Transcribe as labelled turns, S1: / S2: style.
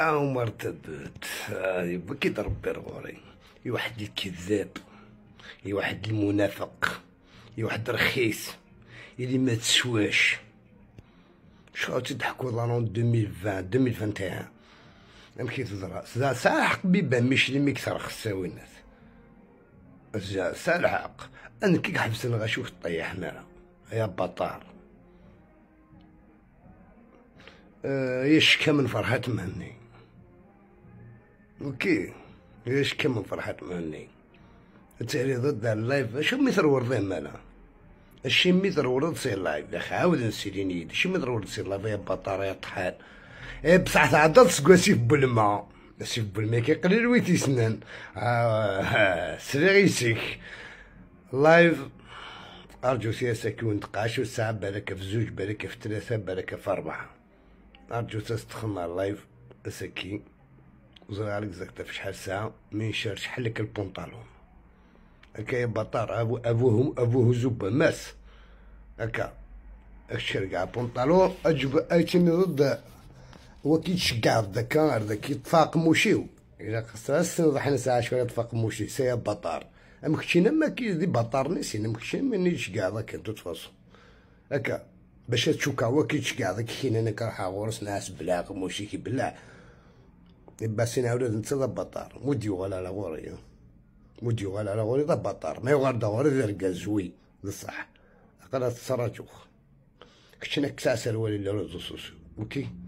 S1: او مرتبت هاي بكي ربي رغوري يا واحد الكذاب يا واحد المنافق يا واحد رخيص اللي ما تسواش شحال تضحكوا لا لانون 2020 2021 ام كي تزرع ساعة حق بيبان مش اللي مكثر خساوي الناس جا سالحق انا كي حبسن غشوف طيح مالا يا بطار آه يشكى من فرحة مهني اوكي ايش كم فرحت مني التعريض ضد اللايف شو مثل ورده مالا الشي مثل ورد سي لايف يا اخي عاود نسيرين يد شي مثل ورد سي لايف يا بطاريه طحال اي بصح تعضل سكواسي في بالما سي في بالما كيقلل ويت يسنان آه سري غيسيك لايف ارجو سياسه كون تقاش والساعه بالك في زوج بالك في ثلاثه بالك في اربعه ارجو تستخدم اللايف سكي لك زكتا في شحال ساعة ما يشارش حلك البنطالون هكا يا بطار أبو أبوه أبوه زبة ماس هكا الشرقع بونطالون أجب أيتني ضد وكي تشقع ذاك كي تفاق موشيو إلا قصر السن حنا ساعة شوية تفاق موشي سايا بطار ام كشينا ما كي ذي بطار نسينا ما كشينا ما نيشقع ذاك تفاصل هكا باش تشوكا وكي تشقع ذاك حين أنا كرحا غورس ناس بلاغ موشي كي بلاغ بس نعاودو أنت ضبطار مودي ولا لا غوري مودي ولا لا غوري ضبطار ما يغار دغوري غير كازوي بصح قرات سراجوخ كشنا كساسر ولي لا رزوسوس اوكي